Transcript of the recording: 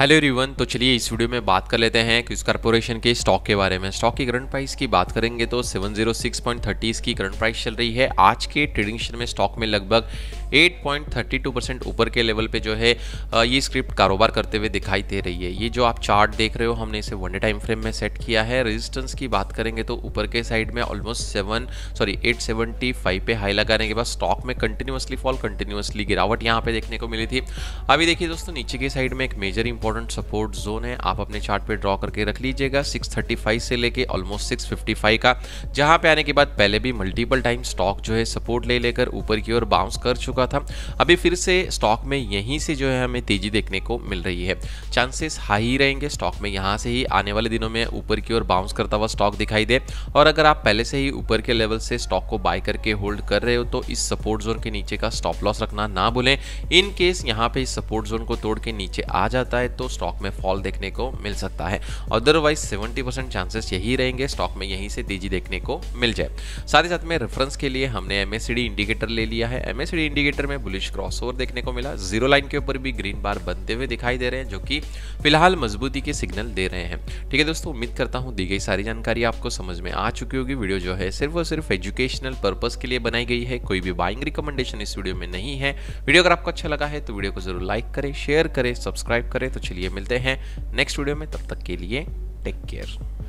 hello रिवन तो चलिए इस वीडियो में बात कर लेते हैं किस कॉरपोरेशन के स्टॉक के बारे में स्टॉक की करंट प्राइस की बात करेंगे तो 706.30 की करंट प्राइस चल रही है आज के ट्रेडिंग में स्टॉक में लगभग 8.32 परसेंट ऊपर के लेवल पे जो है ये स्क्रिप्ट कारोबार करते हुए दिखाई दे रही है ये जो आप चार्ट देख रहे हो हमने इसे वन डे टाइम फ्रेम में सेट किया है रेजिस्टेंस की बात करेंगे तो ऊपर के साइड में almost seven sorry eight seventy five पे हाई लगाने के बाद स्टॉक में कंटिन्यूसली फॉल कंटिन्यूसली गिरावट यहाँ पे देखने को मिली थी अभी देखिए दोस्तों नीचे के साइड में एक मेजर इंपॉर्टेंट सपोर्ट जोन है आप अपने चार्ट पे ड्रॉ करके रख लीजिएगा सिक्स से लेके ऑलमोस्ट सिक्स का जहाँ पे आने के बाद पहले भी मल्टीपल टाइम स्टॉक जो है सपोर्ट ले लेकर ऊपर की ओर बाउंस कर चुका चुका था अभी फिर से स्टॉक में यहीं से जो है हमें तेजी देखने को मिल रही है चांसेस हाई रहेंगे स्टॉक में यहाँ से ही आने वाले दिनों में ऊपर की ओर बाउंस करता हुआ स्टॉक दिखाई दे और अगर आप पहले से ही ऊपर के लेवल से स्टॉक को बाय करके होल्ड कर रहे हो तो इस सपोर्ट जोन के नीचे का स्टॉप लॉस रखना ना भूलें इन केस यहाँ पे इस सपोर्ट जोन को तोड़ के नीचे आ जाता है तो स्टॉक में फॉल देखने को मिल सकता है अदरवाइज 70% चांसेस यही रहेंगे स्टॉक में यहीं से तेजी देखने को मिल जाए साथ ही साथ में रेफरेंस के लिए हमने एमएसडी इंडिकेटर ले लिया है एमएसडी इंडिकेटर इंडिकेटर में बुलिश क्रॉसओवर देखने को मिला जीरो लाइन के ऊपर भी ग्रीन बार बनते हुए दिखाई दे रहे हैं जो कि फिलहाल मजबूती के सिग्नल दे रहे हैं ठीक है दोस्तों उम्मीद करता हूँ दी गई सारी जानकारी आपको समझ में आ चुकी होगी वीडियो जो है सिर्फ और सिर्फ एजुकेशनल पर्पज के लिए बनाई गई है कोई भी बाइंग रिकमेंडेशन इस वीडियो में नहीं है वीडियो अगर आपको अच्छा लगा है तो वीडियो को जरूर लाइक करें शेयर करें सब्सक्राइब करें तो चलिए मिलते हैं नेक्स्ट वीडियो में तब तक के लिए टेक केयर